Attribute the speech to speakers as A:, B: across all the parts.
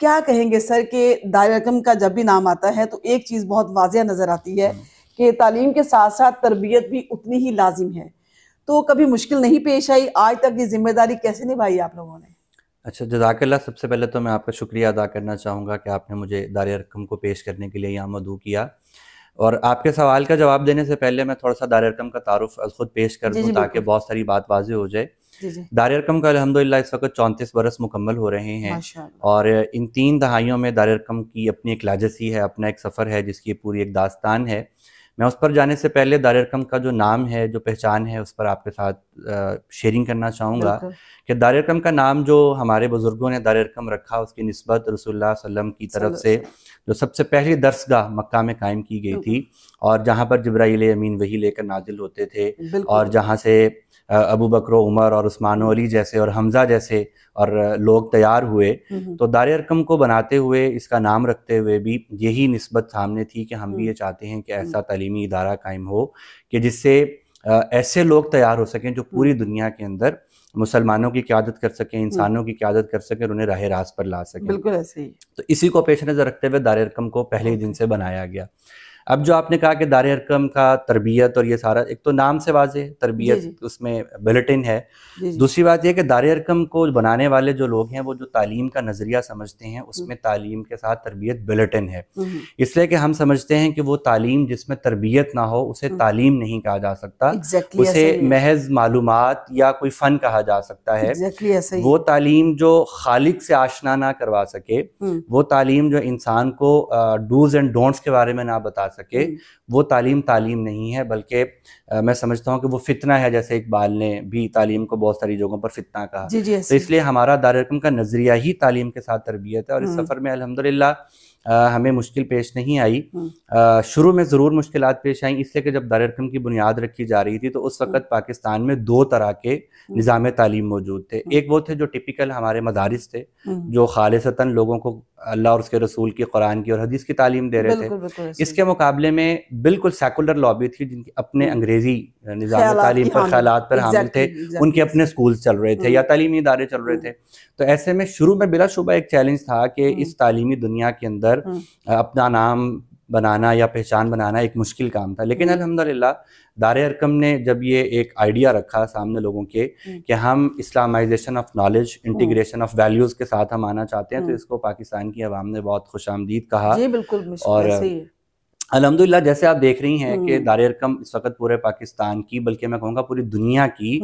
A: क्या कहेंगे सर के दायरे रकम का जब भी नाम आता है तो एक चीज़ बहुत वाजिया नज़र आती है हम्म। कि तालीम के साथ साथ तरबियत भी उतनी ही लाजिम है तो कभी मुश्किल नहीं पेश आई आज तक ये जिम्मेदारी कैसे निभाई आप लोगों ने अच्छा जजाकल्ला सबसे पहले तो मैं आपका शुक्रिया अदा करना चाहूँगा कि आपने मुझे दायरे रकम को पेश करने के लिए यहाँ मदू किया और आपके सवाल का जवाब देने से पहले मैं थोड़ा सा दारकम का तारुफ खुद पेश कर दूँ ताकि बहुत सारी बात वाजे हो जाए दारकम का अलहमदिल्ला इस वक्त चौंतीस बरस मुकम्मल हो रहे हैं और इन तीन दहाइयों में दारकम की अपनी एक लाजसी है अपना एक सफ़र है जिसकी पूरी एक दास्तान है मैं उस पर जाने से पहले दार रकम का जो नाम है जो पहचान है उस पर आपके साथ शेयरिंग करना चाहूँगा कि दार रकम का नाम जो हमारे बुज़ुर्गों ने दार रकम रखा उसकी नस्बत रसोल्ला वसलम की तरफ से जो सबसे पहली दरसगाह मक्का में कायम की गई थी और जहाँ पर जब्राइल अमीन वही लेकर नाजिल होते थे और जहाँ से अबू बकर उमर और उस्मान अली जैसे और हमज़ा जैसे और लोग तैयार हुए हम्म, हम्म। तो दार रकम को बनाते हुए इसका नाम रखते हुए भी यही नस्बत सामने थी कि हम भी हम्म। ये चाहते हैं कि ऐसा तलीम तालीमी इदारा कायम हो कि जिससे ऐसे लोग तैयार हो सकें जो पूरी हम्म। दुनिया के अंदर मुसलमानों की क्यादत कर सकें हम्म। इंसानों की क्यादत कर सकें और उन्हें राह रास पर ला सकें बिल्कुल ऐसे ही तो इसी को पेश नज़र रखते हुए दार रकम को पहले ही दिन से बनाया गया अब जो आपने कहा कि दार हरकम का तरबियत और ये सारा एक तो नाम से वाजे तरबियत उसमें बुलेटिन है दूसरी बात यह कि दार हरकम को बनाने वाले जो लोग हैं वो जो तालीम का नज़रिया समझते हैं हम्म। उसमें तालीम के साथ तरबियत बुलेटिन है हम्म, हम्म। इसलिए कि हम समझते हैं कि वो तालीम जिसमें तरबियत ना हो उसे तालीम नहीं कहा जा सकता उसे महज मालूम या कोई फ़न कहा जा सकता है वो तालीम जो खालिक से आशना ना करवा सके वो तालीम जो इंसान को डूज एंड डोंट्स के बारे में ना बता सके वो तालीम तालीम नहीं है बल्कि मैं समझता हूँ कि वो फितना है जैसे इकबाल ने भी तालीम को बहुत सारी जगहों पर फितना कहा जी जी तो इसलिए हमारा दार का नज़रिया ही तालीम के साथ तरबियत है और इस हम्म। सफ़र में अलहमदिल्ला हमें मुश्किल पेश नहीं आई हम्म। शुरू में ज़रूर मुश्किल पेश आई इसलिए कि जब रकम की बुनियाद रखी जा रही थी तो उस वक्त हम्म। पाकिस्तान में दो तरह के हम्म। निज़ाम तालीम मौजूद थे एक वो थे जो टिपिकल हमारे मदारस थे जो खालसता लोगों को अल्लाह और उसके रसूल की कुरान की और हदीस की तालीम दे रहे थे इसके मुकाबले में बिल्कुल सेकुलर लॉबी थी जिनकी अपने अंग्रेज़ी निज़ाम तालीम पर ख्याल पर हामिल थे उनके अपने स्कूल चल रहे थे हम्म। या तलीमी इदारे चल रहे थे तो ऐसे में शुरू में बिलाशुबा एक चैलेंज था कि हम्म। इस तालीमी दुनिया के अंदर हम्म। अपना नाम बनाना या पहचान बनाना एक मुश्किल काम था लेकिन अलहमदिल्ला दार अरकम ने जब ये एक आइडिया रखा सामने लोगों के कि हम Islamization of knowledge integration of values के साथ हम आना चाहते हैं तो इसको पाकिस्तान की आवाम ने बहुत खुश आमदीद कहा और अलहमदिल्ला जैसे आप देख रही हैं कि दार हम्म। दारकम इस वक्त पूरे पाकिस्तान की बल्कि मैं कहूँगा पूरी दुनिया की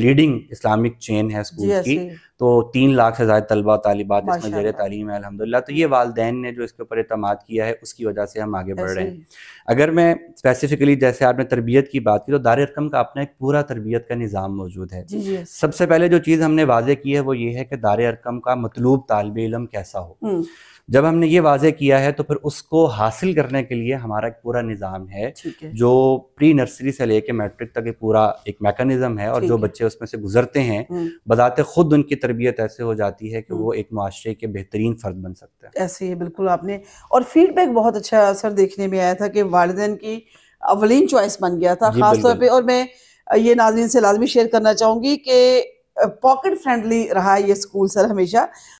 A: लीडिंग इस्लामिक चेन है स्कूल की तो तीन लाख से ज़्यादा तलबा तालिबात इसमें जर तालीम है अलहमदिल्ला तो ये हम्म। वालदेन ने जो इसके ऊपर अतमाद किया है उसकी वजह से हम आगे बढ़ रहे हैं अगर मैं स्पेसिफिकली जैसे आपने तरबियत की बात की तो दार दारकम का अपना एक पूरा तरबियत का निज़ाम मौजूद है सबसे पहले जो चीज़ हमने वाजे की है वो ये है कि दार दारकम का मतलूब तालब इलम कैसा हो हम्म। जब हमने ये वाजे किया है तो फिर उसको हासिल करने के लिए हमारा एक पूरा निज़ाम है, है जो प्री नर्सरी से लेके मैट्रिक तक एक पूरा एक मैकेनिज्म है और जो बच्चे उसमें से गुजरते हैं हम्म। बताते खुद उनकी तरबियत ऐसे हो जाती है कि हम्म। वो एक माशरे के बेहतरीन फर्द बन सकते हैं ऐसे ही बिल्कुल आपने और फीडबैक बहुत अच्छा असर देखने में आया था कि वालदेन की अवलिन चॉइस बन गया था खासतौर पर और मैं ये नाजरीन से लाजमी शेयर करना चाहूँगी कि पॉकेट फ्रेंडली रहा है ये स्कूल सर हमेशा